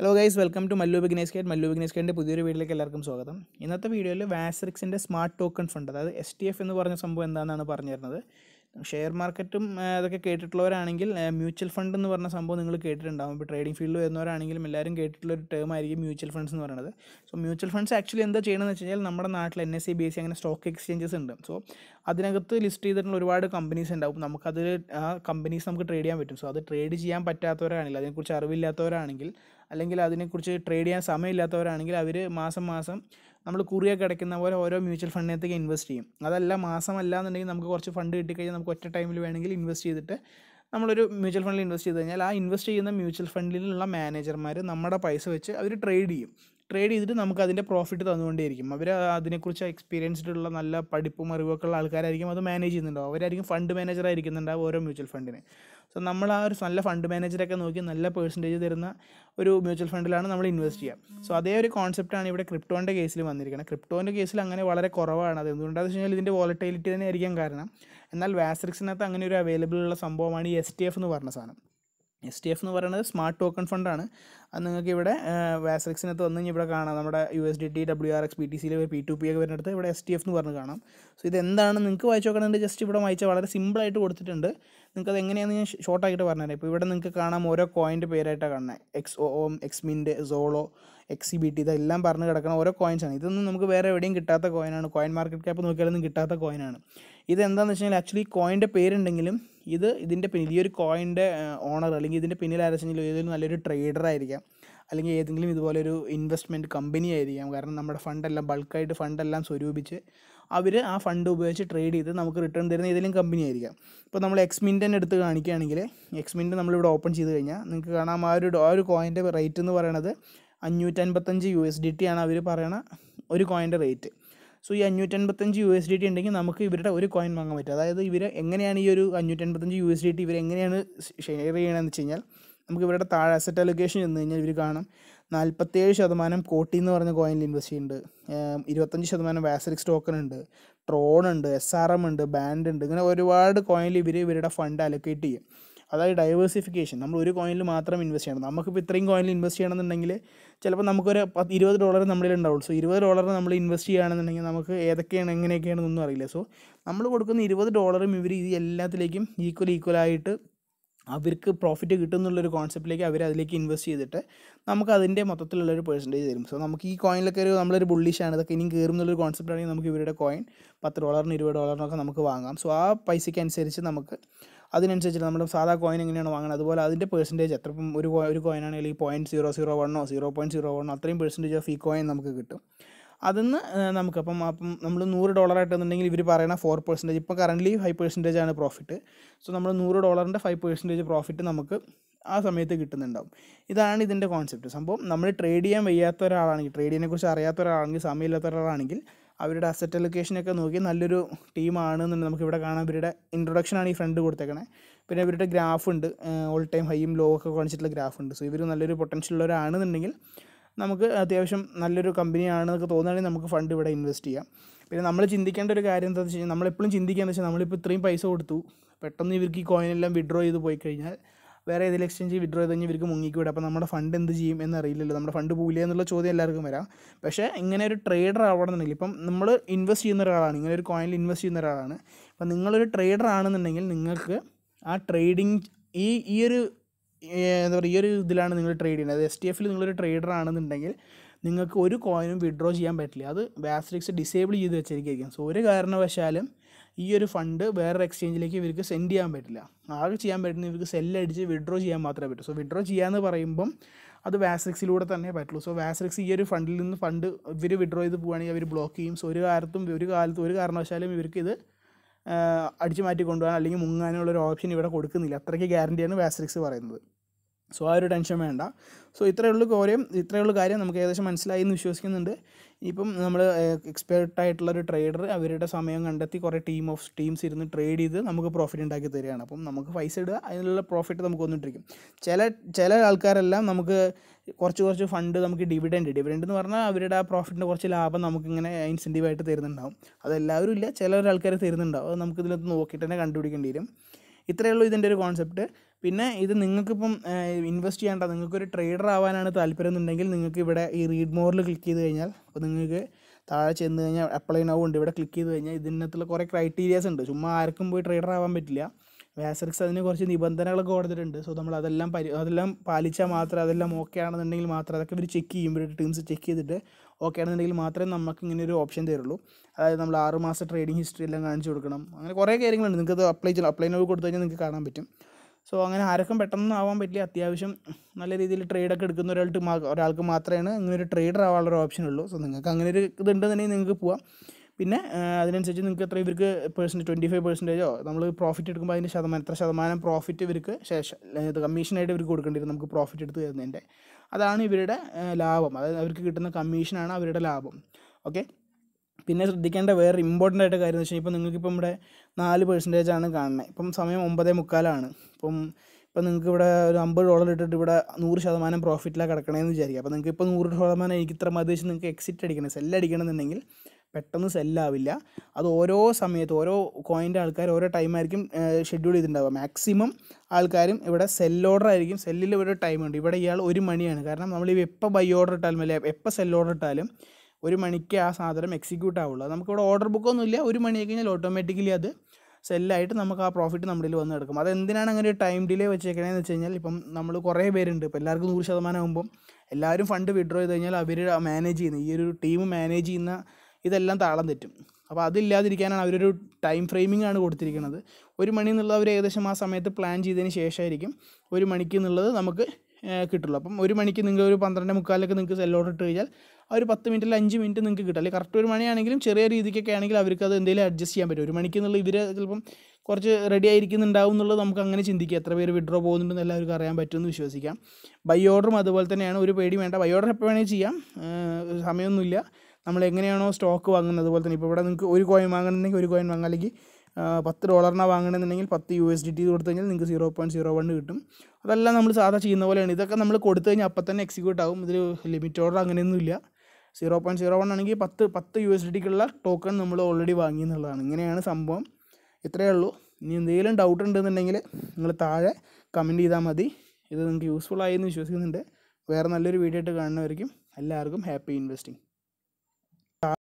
hello guys welcome to Mallu bigness കേട്ട് മല്ലു ബിഗ്നേസ് കേട്ടിൻ്റെ പുതിയൊരു വീട്ടിലേക്ക് എല്ലാവർക്കും സ്വാഗതം ഇന്നത്തെ വീഡിയോയിൽ വാസറിക്സിൻ്റെ സ്മാർട്ട് ടോക്കൺ ഫണ്ട് അതായത് എസ് ടി എഫ് എന്ന് പറഞ്ഞ സംഭവം എന്താണെന്നാണ് പറഞ്ഞിരുന്നത് ഷെയർ മാർക്കറ്റും അതൊക്കെ കേട്ടിട്ടുള്ളവരാണെങ്കിൽ മ്യൂച്വൽ ഫണ്ട് എന്ന് പറഞ്ഞ സംഭവം നിങ്ങൾ കേട്ടിട്ടുണ്ടാകും ഇപ്പോൾ ട്രേഡിംഗ് ഫീൽഡിൽ വരുന്നവരാണെങ്കിലും എല്ലാവരും കേട്ടിട്ടുള്ള ഒരു ടേം ആയിരിക്കും മ്യൂച്വൽ ഫണ്ട്സ് എന്ന് പറയുന്നത് സോ മ്യൂച്വൽ ഫണ്ട്സ് ആക്ച്വലി എന്താ ചെയ്യണമെന്ന് വെച്ച് കഴിഞ്ഞാൽ നമ്മുടെ നാട്ടിൽ N S C B S C അങ്ങനെ സ്റ്റോക്ക് എക്സ്ചേഞ്ചസ് ഉണ്ട് സോ അതിനകത്ത് ലിസ്റ്റ് ചെയ്തിട്ടുള്ള ഒരുപാട് കമ്പനീസ് ഉണ്ടാവും നമുക്കത് ആ കമ്പനീസ് നമുക്ക് ട്രേഡ് ചെയ്യാൻ പറ്റും സോ അത് ട്രേഡ് ചെയ്യാൻ പറ്റാത്തവരാണെങ്കിൽ അതിനെക്കുറിച്ച് അറിവില്ലാത്തവരാണെങ്കിൽ അല്ലെങ്കിൽ അതിനെക്കുറിച്ച് ട്രേഡ് ചെയ്യാൻ സമയമില്ലാത്തവരാണെങ്കിൽ അവർ മാസം മാസം നമ്മൾ കുറിയൊക്കെ അടയ്ക്കുന്ന പോലെ ഓരോ മ്യൂച്വൽ ഫണ്ടിനകത്തേക്ക് ഇൻവെസ്റ്റ് ചെയ്യും അതല്ല മാസമല്ല എന്നുണ്ടെങ്കിൽ നമുക്ക് കുറച്ച് ഫണ്ട് കിട്ടിക്കഴിഞ്ഞാൽ നമുക്ക് ഒറ്റ ടൈമിൽ വേണമെങ്കിൽ ഇൻവെസ്റ്റ് ചെയ്തിട്ട് നമ്മളൊരു മ്യൂച്വൽ ഫണ്ടിൽ ഇൻവെസ്റ്റ് ചെയ്ത് കഴിഞ്ഞാൽ ആ ഇൻവെസ്റ്റ് ചെയ്യുന്ന മ്യൂച്വൽ ഫണ്ടിലുള്ള മാനേജർമാർ നമ്മുടെ പൈസ വെച്ച് അവർ ട്രേഡ് ചെയ്യും ട്രേഡ് ചെയ്തിട്ട് നമുക്ക് അതിൻ്റെ പ്രോഫിറ്റ് തന്നുകൊണ്ടേയിരിക്കും അവർ അതിനെക്കുറിച്ച് എക്സ്പീരിയൻസ്ഡ് ഉള്ള നല്ല പഠിപ്പും അറിവൊക്കെ ഉള്ള ആൾക്കാരായിരിക്കും അത് മാനേജ് ചെയ്യുന്നുണ്ടാവും അവരായിരിക്കും ഫണ്ട് മാനേജർ ആയിരിക്കുന്നുണ്ടാവും ഓരോ മ്യൂച്വൽ ഫണ്ടിന് സോ നമ്മൾ ആ ഒരു നല്ല ഫണ്ട് മാനേജറൊക്കെ നോക്കി നല്ല പേഴ്സൻറ്റേജ് തരുന്ന ഒരു മ്യൂച്വൽ ഫണ്ടിലാണ് നമ്മൾ ഇൻവെസ്റ്റ് ചെയ്യുക സോ അതേ ഒരു കോൺസെപ്റ്റാണ് ഇവിടെ ക്രിപ്റ്റോൻ്റെ കേസിൽ വന്നിരിക്കുന്നത് ക്രിപ്റ്റോൻ്റെ കേസിൽ അങ്ങനെ വളരെ കുറവാണ് അത് എന്തുകൊണ്ടാണെന്ന് വെച്ച് കഴിഞ്ഞാൽ ഇതിൻ്റെ വോളറ്റിലിറ്റി തന്നെ ആയിരിക്കാൻ കാരണം എന്നാൽ വാസ്ട്രിക്സിനകത്ത് അങ്ങനെ ഒരു അവൈലബിൾ ഉള്ള സംഭവമാണ് ഈ എസ് ടി എഫ് എന്ന് പറഞ്ഞ സാധനം എസ് ടി എഫ് എന്ന് പറയുന്നത് സ്മാർട്ട് ടോക്കൺ ഫണ്ടാണ് അത് നിങ്ങൾക്ക് ഇവിടെ വാസറിക്സിനകത്ത് വന്നു കഴിഞ്ഞാൽ ഇവിടെ കാണാം നമ്മുടെ U S D T W R X P T സിയിലെ പി ടു പി ഒക്കെ വരുന്നിടത്ത് ഇവിടെ എസ് ടി എഫ് എന്ന് പറഞ്ഞ് കാണാം സോ ഇത് എന്താണ് നിങ്ങൾക്ക് വായിച്ചു നോക്കണമെങ്കിൽ ജസ്റ്റ് ഇവിടെ വായിച്ചാൽ വളരെ സിമ്പിളായിട്ട് കൊടുത്തിട്ടുണ്ട് നിങ്ങൾക്ക് അത് എങ്ങനെയാണെന്ന് ഞാൻ ഷോർട്ടായിട്ട് പറഞ്ഞു തരാം ഇപ്പോൾ ഇവിടെ നിങ്ങൾക്ക് കാണാം ഓരോ കോയിൻ്റെ പേരായിട്ടാണ് കാണുന്നത് എക്സ് ഒ ഓം X mint solo X B T ഇതെല്ലാം പറഞ്ഞ് കിടക്കുന്ന ഓരോ കോയിൻസാണ് ഇതൊന്നും നമുക്ക് വേറെ എവിടെയും കിട്ടാത്ത കോയിനാണ് കോയിൻ മാർക്കറ്റ് ക്യാപ്പ് നോക്കിയാലൊന്നും കിട്ടാത്ത കോയിനാണ് ഇതെന്താണെന്ന് വെച്ച് കഴിഞ്ഞാൽ ആക്ച്വലി കോയിൻ്റെ പേരുണ്ടെങ്കിലും ഇത് ഇതിൻ്റെ പിന്നിൽ ഈ ഒരു കോയിൻ്റെ ഓണർ അല്ലെങ്കിൽ ഇതിൻ്റെ പിന്നിൽ ആരെങ്കിലും ഏതെങ്കിലും നല്ലൊരു ട്രേഡർ ആയിരിക്കാം അല്ലെങ്കിൽ ഏതെങ്കിലും ഇതുപോലെ ഒരു ഇൻവെസ്റ്റ്മെൻറ്റ് കമ്പനി ആയിരിക്കാം കാരണം നമ്മുടെ ഫണ്ടെല്ലാം ബൾക്കായിട്ട് ഫണ്ടെല്ലാം സ്വരൂപിച്ച് അവർ ആ ഫണ്ട് ഉപയോഗിച്ച് ട്രേഡ് ചെയ്ത് നമുക്ക് റിട്ടേൺ തരുന്ന ഏതെങ്കിലും കമ്പനി ആയിരിക്കാം ഇപ്പോൾ നമ്മൾ എക്സ്മിൻ്റെ തന്നെ എടുത്ത് കാണിക്കുകയാണെങ്കിൽ എക്സ്മിൻ്റെ നമ്മളിവിടെ ഓപ്പൺ ചെയ്ത് കഴിഞ്ഞാൽ നിങ്ങൾക്ക് കാണാം ആ ഒരു ആ ഒരു കോയിൻ്റെ റേറ്റ് എന്ന് പറയണത് അഞ്ഞൂറ്റൻപത്തഞ്ച് യു എസ് ഡി ടി ആണ് അവർ പറയണ ഒരു കോയിൻ്റെ റേറ്റ് സോ ഈ അൻപത്തഞ്ച് യു എസ് ഡി ടി ഉണ്ടെങ്കിൽ നമുക്ക് ഇവരുടെ ഒരു കോയിൻ വാങ്ങാൻ പറ്റും അതായത് ഇവർ എങ്ങനെയാണ് ഈ ഒരു അൻപത്തഞ്ച് യു എസ് ഡി ടി ഇവർ എങ്ങനെയാണ് ഷെയർ ചെയ്യണമെന്ന് വെച്ച് കഴിഞ്ഞാൽ നമുക്ക് ഇവരുടെ താഴെ അസറ്റ് അലൊക്കേഷൻ എന്ന് കഴിഞ്ഞാൽ ഇവർ കാണും നാൽപ്പത്തേഴ് ശതമാനം കോട്ടി എന്ന് പറഞ്ഞ കോയിനിൽ ഇൻവെസ്റ്റ് ചെയ്യുന്നുണ്ട് ഇരുപത്തഞ്ച് ശതമാനം വാസലിക്സ് ടോക്കൺ ഉണ്ട് ട്രോൺ ഉണ്ട് എസ് ആർ എം ഉണ്ട് ബാൻഡ് ഉണ്ട് ഇങ്ങനെ ഒരുപാട് കോയിനിൽ ഇവർ ഇവരുടെ ഫണ്ട് അലൊക്കേറ്റ് ചെയ്യും അതായത് ഡൈവേഴ്സിഫിക്കേഷൻ നമ്മൾ ഒരു കോയിനിൽ മാത്രം ഇൻവെസ്റ്റ് ചെയ്യണം നമുക്കിപ്പോൾ ഇത്രയും കോയിനിൽ ഇൻവെസ്റ്റ് ചെയ്യണമെന്നുണ്ടെങ്കിൽ ചിലപ്പോൾ നമുക്കൊരു പത്ത് ഇരുപത് ഡോളർ നമ്മളിൽ ഉണ്ടാവുള്ളൂ സോ ഇരുപത് ഡോളർ നമ്മൾ ഇൻവെസ്റ്റ് ചെയ്യുകയാണെന്നുണ്ടെങ്കിൽ നമുക്ക് ഏതൊക്കെയാണ് എങ്ങനെയൊക്കെയാണെന്നൊന്നും അറിയില്ല സോ നമ്മൾ കൊടുക്കുന്ന ഇരുപത് ഡോളറും ഇവർ ഇത് എല്ലാത്തിലേക്കും ഈക്വൽ ആയിട്ട് അവർക്ക് പ്രോഫിറ്റ് കിട്ടും എന്നുള്ളൊരു കോൺസെപ്റ്റിലേക്ക് അവർ അതിലേക്ക് ഇൻവെസ്റ്റ് ചെയ്തിട്ട് നമുക്ക് അതിൻ്റെ മൊത്തത്തിലുള്ളൊരു പെർസെൻറ്റേജ് തരും സോ നമുക്ക് ഈ കോയിനിലൊക്കെ ഒരു നമ്മളൊരു ബുള്ളിഷാണ് ഇതൊക്കെ ഇനിയും കയറും എന്നുള്ളൊരു കോൺസെപ്റ്റ് ആണെങ്കിൽ നമുക്ക് ഇവരുടെ കോയിൻ പത്ത് ഡോളറിന് ഇരുപത് ഡോളറിനൊക്കെ നമുക്ക് വാങ്ങാം സോ ആ പൈസയ്ക്ക് അനുസരിച്ച് നമുക്ക് അതിനനുസരിച്ച് നമ്മൾ സാധാ കോയിൻ എങ്ങനെയാണ് വാങ്ങുന്നത് അതുപോലെ അതിൻ്റെ പെർസെൻറ്റേജ് എത്ര ഇപ്പം ഒരു ഒരു ഈ പോയിൻറ്റ് സീറോ സീറോ വണ്ണോ സീറോ പോയിൻറ്റ് സീറോ വണ്ണോ അത്രയും പെർസെൻറ്റേജ് ഓഫ് ഈ കോയിൻ നമുക്ക് കിട്ടും അതിന്ന് നമുക്ക് അപ്പം അപ്പം നമ്മൾ നൂറ് ഡോളർ ആയിട്ടുണ്ടെങ്കിൽ ഇവർ പറയണ ഫോർ പെർസെൻറ്റേജ് ഇപ്പോൾ കറൻ്റ്ലി ഫൈവ് പെർസെൻറ്റേജ് ആണ് പ്രോഫിറ്റ് സോ നമ്മൾ നൂറ് ഡോളറിൻ്റെ ഫൈവ് പെർസെൻറ്റേജ് പ്രോഫിറ്റ് നമുക്ക് ആ സമയത്ത് കിട്ടുന്നുണ്ടാവും ഇതാണ് ഇതിൻ്റെ കോൺസെപ്റ്റ് സംഭവം നമ്മൾ ട്രേഡ് ചെയ്യാൻ വയ്യാത്ത ഒരാളാണെങ്കിൽ ട്രേഡിങ്ങിനെ കുറിച്ച് അറിയാത്ത ഒരാളാണെങ്കിൽ സമയമില്ലാത്ത ഒരാളാണെങ്കിൽ അവരുടെ അസറ്റ് അലൊക്കേഷനൊക്കെ നോക്കി നല്ലൊരു ടീമാണ് എന്നുണ്ടെങ്കിൽ നമുക്കിവിടെ കാണാം ഇവരുടെ ഇൻട്രൊഡക്ഷനാണ് ഈ ഫ്രണ്ട് കൊടുത്തേക്കണേ പിന്നെ ഇവരുടെ ഗ്രാഫ് ഉണ്ട് ഓൾ ടൈം ഹൈയും ലോ ഒക്കെ കാണിച്ചിട്ടുള്ള ഗ്രാഫ് ഉണ്ട് സോ ഇവർ നല്ലൊരു പൊട്ടൻഷ്യൽ ഉള്ളവരാണെന്നുണ്ടെങ്കിൽ നമുക്ക് അത്യാവശ്യം നല്ലൊരു കമ്പനിയാണെന്നൊക്കെ തോന്നുകയാണെങ്കിൽ നമുക്ക് ഫണ്ട് ഇവിടെ ഇൻവെസ്റ്റ് ചെയ്യാം പിന്നെ നമ്മൾ ചിന്തിക്കേണ്ട ഒരു കാര്യം എന്താണെന്ന് വെച്ച് കഴിഞ്ഞാൽ നമ്മളെപ്പോഴും ചിന്തിക്കുക എന്ന് വെച്ചാൽ നമ്മളിപ്പോൾ ഇത്രയും പൈസ കൊടുത്തു പെട്ടെന്ന് ഇവർക്ക് ഈ കോയിനെല്ലാം വിഡ്രോ ചെയ്ത് പോയി കഴിഞ്ഞാൽ വേറെ ഏതെങ്കിലും എക്സ്ചേഞ്ച് വിഡ്രോ ചെയ്ത് കഴിഞ്ഞാൽ ഇവർക്ക് മുങ്ങിക്കൂടെ അപ്പോൾ നമ്മുടെ ഫണ്ട് എന്ത് ചെയ്യും എന്നറിയില്ലല്ലോ നമ്മുടെ ഫണ്ട് പോലെ എന്നുള്ള ചോദ്യം എല്ലാവർക്കും വരാം പക്ഷേ ഇങ്ങനെ ഒരു ട്രേഡർ ആവണമെന്നുണ്ടെങ്കിൽ ഇപ്പം നമ്മൾ ഇൻവെസ്റ്റ് ചെയ്യുന്ന ഒരാളാണ് ഇങ്ങനെ ഒരു കോയിനിൽ ഇൻവെസ്റ്റ് ചെയ്യുന്ന ഒരാളാണ് അപ്പം നിങ്ങളൊരു ട്രേഡർ ആണെന്നുണ്ടെങ്കിൽ നിങ്ങൾക്ക് ആ ട്രേഡിങ് ഈ ഈ ഒരു എന്താ പറയുക ഈ ഒരു ഇതിലാണ് നിങ്ങൾ ട്രേഡ് ചെയ്യുന്നത് എസ് ടി എഫിൽ നിങ്ങളൊരു ട്രേഡർ ആണെന്നുണ്ടെങ്കിൽ നിങ്ങൾക്ക് ഒരു കോയിനും വിഡ്രോ ചെയ്യാൻ പറ്റില്ല അത് ബാസ്ട്രിക്സ് ഡിസേബിൾ ചെയ്ത് വെച്ചിരിക്കുകയായിരിക്കും സോ ഒരു കാരണവശാലും ഈ ഒരു ഫണ്ട് വേറൊരു എക്സ്ചേഞ്ചിലേക്ക് ഇവർക്ക് സെൻഡ് ചെയ്യാൻ പറ്റില്ല ആകെ ചെയ്യാൻ പറ്റുന്ന ഇവർക്ക് സെല്ലടിച്ച് വിഡ്രോ ചെയ്യാൻ മാത്രമേ പറ്റൂ സോ വിഡ്രോ ചെയ്യാമെന്ന് പറയുമ്പം അത് വാസ്രിക്സിലൂടെ തന്നെ പറ്റുള്ളൂ സോ വാസ്രിക്സ് ഈ ഒരു ഫണ്ടിൽ നിന്ന് ഫണ്ട് ഇവർ വിഡ്രോ ചെയ്ത് പോവുകയാണെങ്കിൽ അവർ ബ്ലോക്ക് ചെയ്യും സോ ഒരു കാലത്തും ഒരു കാലത്തും ഒരു കാരണവശാലും ഇവർക്ക് ഇത് അടിച്ചു മാറ്റി കൊണ്ടുപോകാൻ അല്ലെങ്കിൽ മുങ്ങാനുള്ള ഒരു ഓപ്ഷൻ ഇവിടെ കൊടുക്കുന്നില്ല അത്രയ്ക്ക് ഗ്യാരണ്ടിയാണ് വാസ്രിക്സ് പറയുന്നത് സോ ആ ഒരു ടെൻഷൻ വേണ്ട സോ ഇത്രയേ ഉള്ളൂ കോരയും ഇത്രയേ ഉള്ളൂ കാര്യം നമുക്ക് ഏകദേശം മനസ്സിലായി എന്ന് വിശ്വസിക്കുന്നുണ്ട് ഇപ്പം നമ്മൾ എക്സ്പേർട്ട് ഒരു ട്രേഡർ അവരുടെ സമയം കണ്ടെത്തി കുറേ ടീം ഓഫ് ടീംസ് ഇരുന്ന് ട്രേഡ് ചെയ്ത് നമുക്ക് പ്രോഫിറ്റ് ഉണ്ടാക്കി തരികയാണ് അപ്പം നമുക്ക് പൈസ ഇടുക അതിനുള്ള പ്രോഫിറ്റ് നമുക്ക് വന്നിട്ടിരിക്കും ചില ചില ആൾക്കാരെല്ലാം നമുക്ക് കുറച്ച് കുറച്ച് ഫണ്ട് നമുക്ക് ഡിവിഡൻഡ് ഡിവിഡൻഡ് എന്ന് പറഞ്ഞാൽ അവരുടെ ആ പ്രോഫിറ്റിൻ്റെ കുറച്ച് ലാഭം നമുക്കിങ്ങനെ ഇൻസെൻറ്റീവായിട്ട് തരുന്നുണ്ടാവും അതെല്ലാവരും ഇല്ല ചില ഒരാൾക്കാർ തരുന്നുണ്ടാവും അത് നമുക്കിതിലൊന്ന് നോക്കിയിട്ട് തന്നെ കണ്ടുപിടിക്കേണ്ടി വരും ഇത്രയേ ഉള്ളൂ ഇതിൻ്റെ ഒരു കോൺസെപ്റ്റ് പിന്നെ ഇത് നിങ്ങൾക്കിപ്പം ഇൻവെസ്റ്റ് ചെയ്യേണ്ട നിങ്ങൾക്കൊരു ട്രേഡർ ആവാനാണ് താല്പര്യം എന്നുണ്ടെങ്കിൽ നിങ്ങൾക്ക് ഇവിടെ ഈ റീഡ് മോറിൽ ക്ലിക്ക് ചെയ്ത് കഴിഞ്ഞാൽ അപ്പോൾ നിങ്ങൾക്ക് താഴെ ചെന്ന് കഴിഞ്ഞാൽ അപ്ലൈ നൗ ഉണ്ട് ഇവിടെ ക്ലിക്ക് ചെയ്ത് കഴിഞ്ഞാൽ ഇതിനകത്തുള്ള കുറേ ക്രൈറ്റീരിയാസ് ഉണ്ട് ചുമ്മാ ആർക്കും പോയി ട്രേഡർ ആവാൻ പറ്റില്ല വാസറിക്സ് അതിന് കുറച്ച് നിബന്ധനകളൊക്കെ കൊടുത്തിട്ടുണ്ട് സോ നമ്മൾ അതെല്ലാം പരി അതെല്ലാം പാലിച്ചാൽ മാത്രം അതെല്ലാം ഓക്കെ ആണെന്നുണ്ടെങ്കിൽ മാത്രമേ അതൊക്കെ ഇവർ ചെക്ക് ചെയ്യും ഇവരുടെ ടീംസ് ചെക്ക് ചെയ്തിട്ട് ഓക്കെ ആണെന്നുണ്ടെങ്കിൽ മാത്രമേ നമുക്ക് ഇങ്ങനെ ഒരു ഓപ്ഷൻ തരുള്ളൂ അതായത് നമ്മൾ ആറ് മാസം ട്രേഡിംഗ് ഹിസ്റ്ററി എല്ലാം കാണിച്ചു കൊടുക്കണം അങ്ങനെ കുറേ കാര്യങ്ങളുണ്ട് നിങ്ങൾക്ക് അത് അപ്ലൈ ചെയ്യണം അപ്ലൈ നോക്കി കൊടുത്തു കഴിഞ്ഞാൽ നിങ്ങൾക്ക് കാണാൻ പറ്റും സോ അങ്ങനെ ആർക്കും പെട്ടെന്ന് ആവാൻ പറ്റില്ല അത്യാവശ്യം നല്ല രീതിയിൽ ട്രേഡൊക്കെ എടുക്കുന്ന ഒരാൾക്ക് ഒരാൾക്ക് മാത്രമേ അങ്ങനെ ഒരു ട്രേഡർ ആവാനുള്ള ഒരു ഓപ്ഷൻ ഉള്ളൂ സോ നിങ്ങൾക്ക് അങ്ങനെ ഒരു ഇതുണ്ടെന്നുണ്ടെങ്കിൽ നിങ്ങൾക്ക് പോവാം പിന്നെ അതിനനുസരിച്ച് നിങ്ങൾക്ക് എത്ര ഇവർക്ക് പേഴ്സൻറ്റ് ട്വൻറ്റി ഫൈവ് പെർസെൻറ്റേജോ നമ്മൾ പ്രോഫിറ്റ് എടുക്കുമ്പോൾ അതിൻ്റെ ശതമാനം എത്ര ശതമാനം പ്രോഫിറ്റ് ഇവർക്ക് ശേഷം ഇത് കമ്മീഷനായിട്ട് ഇവർക്ക് കൊടുക്കേണ്ടി വരും നമുക്ക് പ്രോഫിറ്റ് എടുത്ത് തരുന്നതിൻ്റെ അതാണ് ഇവരുടെ ലാഭം അതായത് അവർക്ക് കിട്ടുന്ന കമ്മീഷനാണ് അവരുടെ ലാഭം ഓക്കെ പിന്നെ ശ്രദ്ധിക്കേണ്ട വേറെ ഇമ്പോർട്ടൻ്റ് ആയിട്ട് കാര്യം എന്ന് വെച്ചാൽ ഇപ്പോൾ നിങ്ങൾക്കിപ്പോൾ ഇവിടെ നാല് പെർസെൻറ്റേജ് ആണ് കാണുന്നത് ഇപ്പം സമയം ഒമ്പതേ മുക്കാലാണ് ഇപ്പം ഇപ്പം നിങ്ങൾക്ക് ഇവിടെ ഒരു അമ്പത് ഡോളർ ഇട്ടിട്ട് ഇവിടെ നൂറ് ശതമാനം പ്രോഫിറ്റിലാണ് കിടക്കണമെന്ന് വിചാരിക്കുക അപ്പോൾ നിങ്ങൾക്ക് ഇപ്പോൾ നൂറ് ശതമാനം എനിക്ക് ഇത്ര മതി വെച്ച് നിങ്ങൾക്ക് എക്സിറ്റ് അടിക്കണം സെല്ല് എന്നുണ്ടെങ്കിൽ പെട്ടെന്ന് സെല്ലാവില്ല അത് ഓരോ സമയത്ത് ഓരോ കോയിൻ്റെ ആൾക്കാർ ഓരോ ടൈമായിരിക്കും ഷെഡ്യൂൾ ചെയ്തിട്ടുണ്ടാവുക മാക്സിമം ആൾക്കാരും ഇവിടെ സെൽ ഓർഡർ ആയിരിക്കും സെല്ലിൽ ഒരു ടൈമുണ്ട് ഇവിടെ ഇയാൾ ഒരു മണിയാണ് കാരണം നമ്മൾ എപ്പോൾ ബൈ ഓർഡർ ഇട്ടാലും അല്ലെ എപ്പോൾ സെൽ ഓർഡർ ഇട്ടാലും ഒരു മണിക്ക് ആ സാധനം എക്സിക്യൂട്ട് ആവുള്ളൂ നമുക്കിവിടെ ഓർഡർ ബുക്കൊന്നുമില്ല ഒരു മണി കഴിഞ്ഞാൽ ഓട്ടോമാറ്റിക്കലി അത് സെല്ലായിട്ട് നമുക്ക് ആ പ്രോഫിറ്റ് നമ്മുടെ വന്ന് കിടക്കും അത് എന്തിനാണ് അങ്ങനെ ഒരു ടൈം ഡിലേ വെച്ചേക്കണേന്ന് വെച്ച് കഴിഞ്ഞാൽ ഇപ്പം നമ്മൾ കുറേ പേരുണ്ട് ഇപ്പോൾ എല്ലാവർക്കും നൂറ് ശതമാനം ആകുമ്പം എല്ലാവരും ഫണ്ട് വിഡ്രോ ചെയ്ത് കഴിഞ്ഞാൽ അവർ മാനേജ് ചെയ്യുന്ന ഈ ഒരു ടീം മാനേജ് ചെയ്യുന്ന ഇതെല്ലാം താളം തെറ്റും അപ്പോൾ അതില്ലാതിരിക്കാനാണ് അവരൊരു ടൈം ഫ്രെയിമിംഗ് ആണ് കൊടുത്തിരിക്കുന്നത് ഒരു മണി എന്നുള്ളത് അവർ ഏകദേശം ആ സമയത്ത് പ്ലാൻ ചെയ്തതിന് ശേഷമായിരിക്കും ഒരു മണിക്ക് എന്നുള്ളത് നമുക്ക് കിട്ടുള്ളൂ അപ്പം ഒരു മണിക്ക് നിങ്ങൾ ഒരു പന്ത്രണ്ട് മുക്കാലൊക്കെ നിങ്ങൾക്ക് സെല്ലോട്ട് ഇട്ട് കഴിഞ്ഞാൽ ആ ഒരു പത്ത് മിനിറ്റ് അല്ലെങ്കിൽ അഞ്ച് മിനിറ്റ് നിങ്ങൾക്ക് കിട്ടും അല്ലെങ്കിൽ കറക്റ്റ് ഒരു മണിയാണെങ്കിലും ചെറിയ രീതിക്കൊക്കെ ആണെങ്കിൽ അവർക്ക് അത് എന്തെങ്കിലും അഡ്ജസ്റ്റ് ചെയ്യാൻ പറ്റും ഒരു മണിക്ക് എന്നുള്ള ഇവർ ചിലപ്പം കുറച്ച് റെഡി ആയിരിക്കുന്നുണ്ടാവും എന്നുള്ളത് നമുക്ക് അങ്ങനെ ചിന്തിക്കുക എത്ര പേര് വിഡ്രോ പോകുന്നുണ്ടെന്ന് എല്ലാവർക്കും അറിയാൻ പറ്റുമെന്ന് വിശ്വസിക്കാം ബൈ ഓർഡറും അതുപോലെ തന്നെയാണ് ഒരു പേടി വേണ്ട ബൈ ഓർഡർ എപ്പോൾ വേണമെങ്കിൽ ചെയ്യാം സമയമൊന്നുമില്ല നമ്മൾ എങ്ങനെയാണോ സ്റ്റോക്ക് വാങ്ങുന്നത് അതുപോലെ തന്നെ ഇപ്പോൾ ഇവിടെ നിങ്ങൾക്ക് ഒരു കോയിൻ വാങ്ങണമെന്നുണ്ടെങ്കിൽ ഒരു കോയിൻ വാങ്ങാം അല്ലെങ്കിൽ പത്ത് ഡോളറിനാണ് വാങ്ങണമെന്നുണ്ടെങ്കിൽ പത്ത് യു എസ് ഡി ടി കൊടുത്തു കഴിഞ്ഞാൽ നിങ്ങൾക്ക് സീറോ പോയിൻറ്റ് സീറോ വൺ കിട്ടും അതെല്ലാം നമ്മൾ സാധാ ചെയ്യുന്ന പോലെയാണ് ഇതൊക്കെ നമ്മൾ കൊടുത്തു കഴിഞ്ഞാൽ അപ്പം തന്നെ എക്സിക്യൂട്ട് ആകും ഇതിൽ ലിമിറ്റ് ഓർഡർ അങ്ങനെയൊന്നുമില്ല സീറോ പോയിൻറ്റ് സീറോ വൺ ആണെങ്കിൽ പത്ത് പത്ത് യു എസ് ടിക്കുള്ള ടോക്കൺ നമ്മൾ ഓൾറെഡി വാങ്ങി എന്നുള്ളതാണ് ഇങ്ങനെയാണ് സംഭവം ഇത്രയേ ഉള്ളൂ ഇനി എന്തെങ്കിലും ഡൗട്ട് ഉണ്ടെന്നുണ്ടെങ്കിൽ നിങ്ങൾ താഴെ കമൻറ്റ് ചെയ്താൽ മതി ഇത് നിങ്ങൾക്ക് യൂസ്ഫുൾ ആയി എന്ന് വിശ്വസിക്കുന്നുണ്ട് വേറെ നല്ലൊരു വീഡിയോ ആയിട്ട് കാണുന്നവർക്കും എല്ലാവർക്കും ഹാപ്പി ഇൻവെസ്റ്റിംഗ്